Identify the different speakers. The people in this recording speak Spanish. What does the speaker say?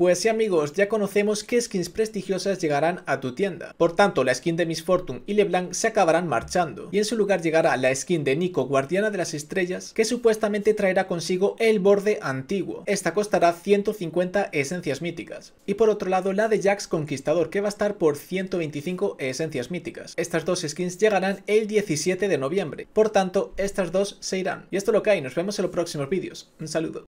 Speaker 1: Pues sí amigos, ya conocemos qué skins prestigiosas llegarán a tu tienda. Por tanto, la skin de Miss Fortune y LeBlanc se acabarán marchando. Y en su lugar llegará la skin de Nico, Guardiana de las Estrellas, que supuestamente traerá consigo el borde antiguo. Esta costará 150 esencias míticas. Y por otro lado, la de Jax Conquistador, que va a estar por 125 esencias míticas. Estas dos skins llegarán el 17 de noviembre. Por tanto, estas dos se irán. Y esto lo que hay, nos vemos en los próximos vídeos. Un saludo.